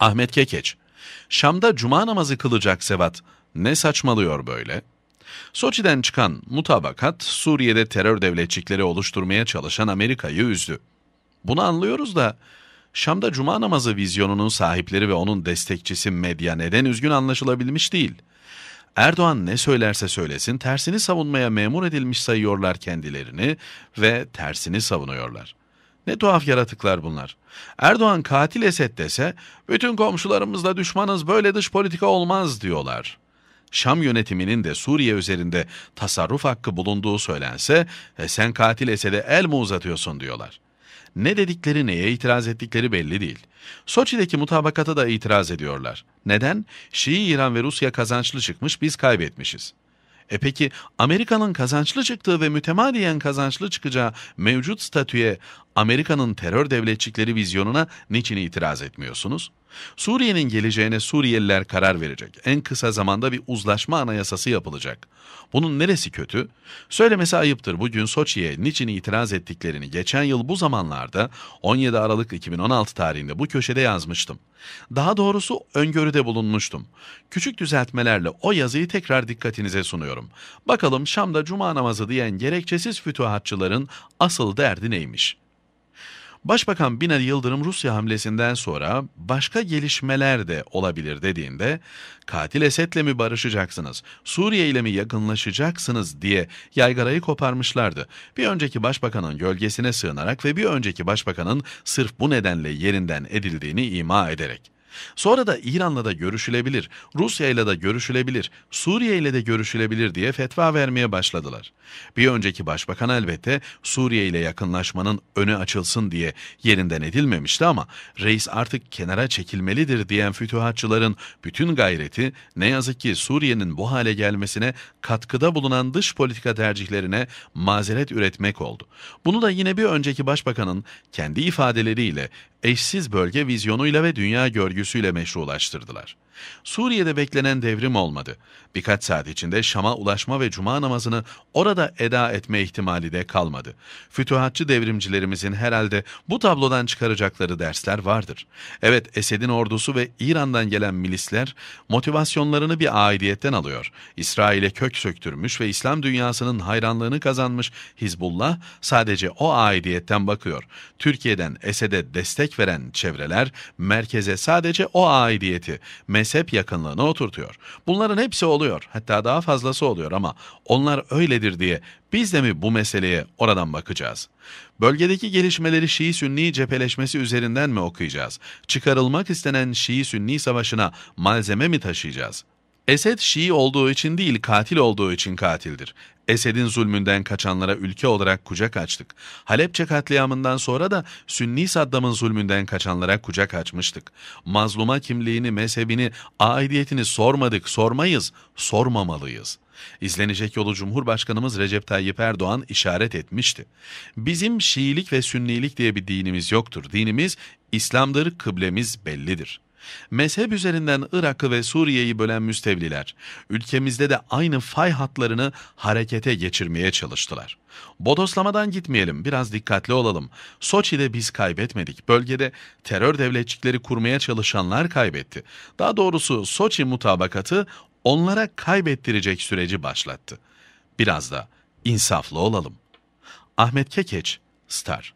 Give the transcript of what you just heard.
Ahmet Kekeç, Şam'da cuma namazı kılacak Sevat, ne saçmalıyor böyle? Soçi'den çıkan mutabakat Suriye'de terör devletçikleri oluşturmaya çalışan Amerika'yı üzdü. Bunu anlıyoruz da Şam'da cuma namazı vizyonunun sahipleri ve onun destekçisi medya neden üzgün anlaşılabilmiş değil. Erdoğan ne söylerse söylesin tersini savunmaya memur edilmiş sayıyorlar kendilerini ve tersini savunuyorlar.'' Ne tuhaf yaratıklar bunlar. Erdoğan katil Esed dese, bütün komşularımızla düşmanız böyle dış politika olmaz diyorlar. Şam yönetiminin de Suriye üzerinde tasarruf hakkı bulunduğu söylense, e sen katil Esed'e el mi uzatıyorsun diyorlar. Ne dedikleri neye itiraz ettikleri belli değil. Soçi'deki mutabakata da itiraz ediyorlar. Neden? Şii İran ve Rusya kazançlı çıkmış biz kaybetmişiz. E peki Amerika'nın kazançlı çıktığı ve mütemadiyen kazançlı çıkacağı mevcut statüye Amerika'nın terör devletçikleri vizyonuna niçin itiraz etmiyorsunuz? Suriye'nin geleceğine Suriyeliler karar verecek. En kısa zamanda bir uzlaşma anayasası yapılacak. Bunun neresi kötü? Söylemesi ayıptır bugün Soçi'ye niçin itiraz ettiklerini geçen yıl bu zamanlarda 17 Aralık 2016 tarihinde bu köşede yazmıştım. Daha doğrusu öngörüde bulunmuştum. Küçük düzeltmelerle o yazıyı tekrar dikkatinize sunuyorum. Bakalım Şam'da cuma namazı diyen gerekçesiz fütuhatçıların asıl derdi neymiş? Başbakan Binali Yıldırım Rusya hamlesinden sonra başka gelişmeler de olabilir dediğinde katil Esed'le mi barışacaksınız, Suriye ile mi yakınlaşacaksınız diye yaygarayı koparmışlardı. Bir önceki başbakanın gölgesine sığınarak ve bir önceki başbakanın sırf bu nedenle yerinden edildiğini ima ederek. Sonra da İran'la da görüşülebilir, Rusya'yla da görüşülebilir, Suriye'yle de görüşülebilir diye fetva vermeye başladılar. Bir önceki başbakan elbette Suriye ile yakınlaşmanın önü açılsın diye yerinden edilmemişti ama reis artık kenara çekilmelidir diyen fütühatçıların bütün gayreti ne yazık ki Suriye'nin bu hale gelmesine katkıda bulunan dış politika tercihlerine mazeret üretmek oldu. Bunu da yine bir önceki başbakanın kendi ifadeleriyle eşsiz bölge vizyonuyla ve dünya görgüsü öncüsüyle meşrulaştırdılar. Suriye'de beklenen devrim olmadı. Birkaç saat içinde Şam'a ulaşma ve cuma namazını orada eda etme ihtimali de kalmadı. Fütühatçı devrimcilerimizin herhalde bu tablodan çıkaracakları dersler vardır. Evet Esed'in ordusu ve İran'dan gelen milisler motivasyonlarını bir aidiyetten alıyor. İsrail'e kök söktürmüş ve İslam dünyasının hayranlığını kazanmış Hizbullah sadece o aidiyetten bakıyor. Türkiye'den Esed'e destek veren çevreler merkeze sadece sadece o aidiyeti, mezhep yakınlığını oturtuyor. Bunların hepsi oluyor, hatta daha fazlası oluyor ama onlar öyledir diye biz de mi bu meseleye oradan bakacağız? Bölgedeki gelişmeleri Şii-Sünni cepheleşmesi üzerinden mi okuyacağız? Çıkarılmak istenen Şii-Sünni savaşına malzeme mi taşıyacağız? Esed Şii olduğu için değil katil olduğu için katildir. Esed'in zulmünden kaçanlara ülke olarak kucak açtık. Halepçe katliamından sonra da Sünni Saddam'ın zulmünden kaçanlara kucak açmıştık. Mazluma kimliğini, mezhebini, aidiyetini sormadık, sormayız, sormamalıyız.'' İzlenecek yolu Cumhurbaşkanımız Recep Tayyip Erdoğan işaret etmişti. Bizim Şiilik ve Sünnilik diye bir dinimiz yoktur. Dinimiz İslam'dır, kıblemiz bellidir.'' Mezhep üzerinden Irak'ı ve Suriye'yi bölen müstevliler, ülkemizde de aynı fay hatlarını harekete geçirmeye çalıştılar. Bodoslamadan gitmeyelim, biraz dikkatli olalım. Soçi'de biz kaybetmedik. Bölgede terör devletçikleri kurmaya çalışanlar kaybetti. Daha doğrusu Soçi mutabakatı onlara kaybettirecek süreci başlattı. Biraz da insaflı olalım. Ahmet Kekeç, Star